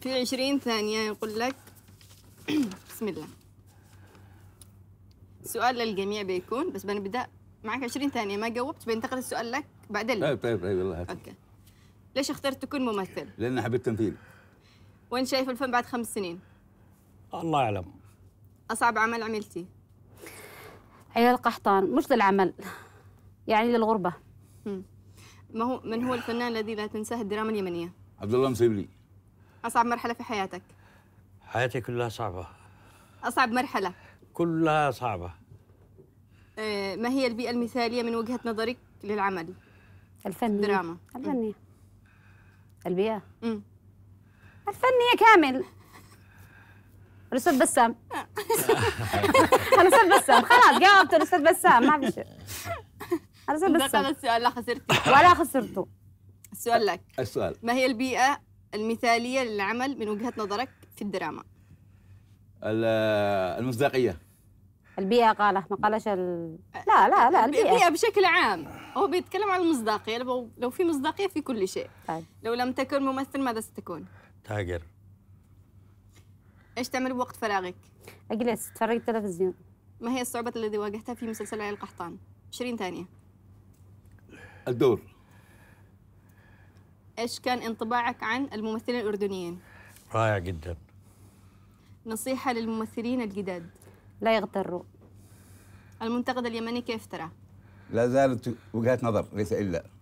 في عشرين ثانية يقول لك بسم الله سؤال للجميع بيكون بس بنبدأ معك 20 ثانية ما جاوبت بينتقل السؤال لك بعدين طيب طيب طيب الله هات اوكي ليش اخترت تكون ممثل؟ لأن حبيت التمثيل وين شايف الفن بعد خمس سنين؟ الله يعلم أصعب عمل عملتي؟ عيال قحطان مش للعمل يعني للغربة ما هو من هو الفنان الذي لا تنساه الدراما اليمنية؟ عبد الله مسيبلي أصعب مرحلة في حياتك؟ حياتي كلها صعبة أصعب مرحلة؟ كلها صعبة آه، ما هي البيئة المثالية من وجهة نظرك للعمل؟ الفنية الدراما الفنية البيئة؟ امم الفنية كامل الأستاذ بسام الأستاذ آه. بسام خلاص جاوبت الأستاذ بسام ما في شيء الأستاذ بسام دخل السؤال لا خسرته ولا خسرته السؤال لك السؤال ما هي البيئة المثالية للعمل من وجهة نظرك في الدراما؟ المصداقية البيئة قاله ما قالش ال... لا لا لا البيئة. البيئة بشكل عام هو بيتكلم عن المصداقية لو, لو في مصداقية في كل شيء طيب. لو لم تكن ممثل ماذا ستكون؟ تاجر ايش تعمل بوقت فراغك؟ اجلس اتفرج التلفزيون ما هي الصعوبة التي واجهتها في مسلسل علي القحطان؟ 20 ثانية الدور ايش كان انطباعك عن الممثلين الاردنيين؟ رائع جدا نصيحة للممثلين الجداد لا يغتروا المنتقد اليمني كيف ترى؟ لا زالت وجهات نظر ليس إلا